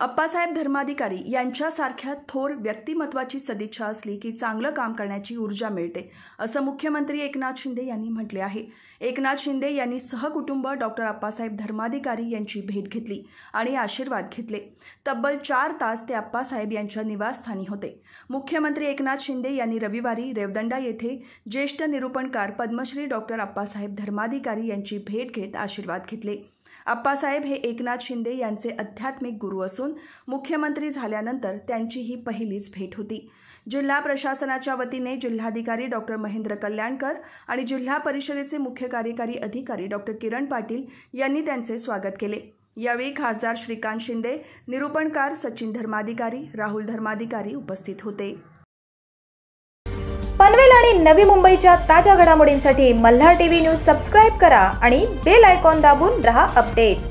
अप्पासाहेब धर्माधिकारी यांच्यासारख्या थोर व्यक्तिमत्वाची सदिच्छा असली की चांगलं काम करण्याची ऊर्जा मिळते असं मुख्यमंत्री एकनाथ शिंदे यांनी म्हटले आहे एकनाथ शिंदे यांनी सहकुटुंब डॉक्टर अप्पासाहेब धर्माधिकारी यांची भेट घेतली आणि आशीर्वाद घेतले तब्बल चार तास ते अप्पासाहेब यांच्या निवासस्थानी होते मुख्यमंत्री एकनाथ शिंदे यांनी रविवारी रेवदंडा येथे ज्येष्ठ निरूपणकार पद्मश्री डॉक्टर अप्पासाहेब धर्माधिकारी यांची भेट घेत आशीर्वाद घेतले अप्पासाहेब हे एकनाथ शिंदे यांचे आध्यात्मिक गुरु असून असून मुख्यमंत्री झाल्यानंतर त्यांची ही पहिलीच भेट होती जिल्हा प्रशासनाच्या वतीने जिल्हाधिकारी डॉक्टर महेंद्र कल्याणकर आणि जिल्हा परिषदेचे मुख्य कार्यकारी अधिकारी डॉक्टर किरण पाटील यांनी त्यांचे स्वागत केले यावेळी खासदार श्रीकांत शिंदे निरूपणकार सचिन धर्माधिकारी राहुल धर्माधिकारी उपस्थित होते पनवेल आणि नवी मुंबईच्या ताज्या घडामोडींसाठी मल्हार टीव्ही न्यूज सबस्क्राईब करा आणि बेल आयकॉन दाबून रहा अपडेट